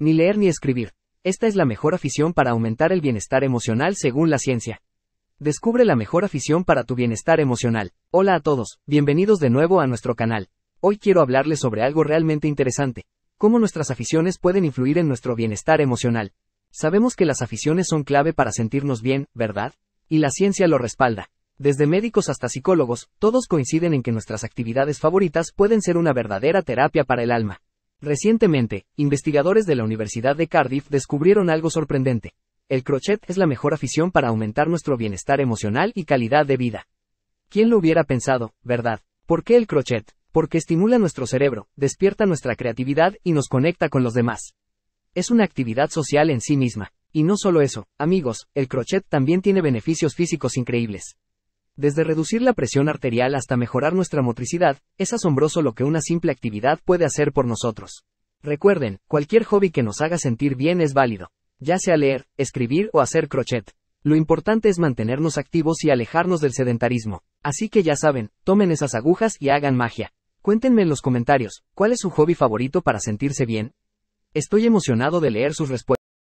ni leer ni escribir. Esta es la mejor afición para aumentar el bienestar emocional según la ciencia. Descubre la mejor afición para tu bienestar emocional. Hola a todos, bienvenidos de nuevo a nuestro canal. Hoy quiero hablarles sobre algo realmente interesante, cómo nuestras aficiones pueden influir en nuestro bienestar emocional. Sabemos que las aficiones son clave para sentirnos bien, ¿verdad? Y la ciencia lo respalda. Desde médicos hasta psicólogos, todos coinciden en que nuestras actividades favoritas pueden ser una verdadera terapia para el alma. Recientemente, investigadores de la Universidad de Cardiff descubrieron algo sorprendente. El crochet es la mejor afición para aumentar nuestro bienestar emocional y calidad de vida. ¿Quién lo hubiera pensado, verdad? ¿Por qué el crochet? Porque estimula nuestro cerebro, despierta nuestra creatividad y nos conecta con los demás. Es una actividad social en sí misma. Y no solo eso, amigos, el crochet también tiene beneficios físicos increíbles. Desde reducir la presión arterial hasta mejorar nuestra motricidad, es asombroso lo que una simple actividad puede hacer por nosotros. Recuerden, cualquier hobby que nos haga sentir bien es válido, ya sea leer, escribir o hacer crochet. Lo importante es mantenernos activos y alejarnos del sedentarismo. Así que ya saben, tomen esas agujas y hagan magia. Cuéntenme en los comentarios, ¿cuál es su hobby favorito para sentirse bien? Estoy emocionado de leer sus respuestas.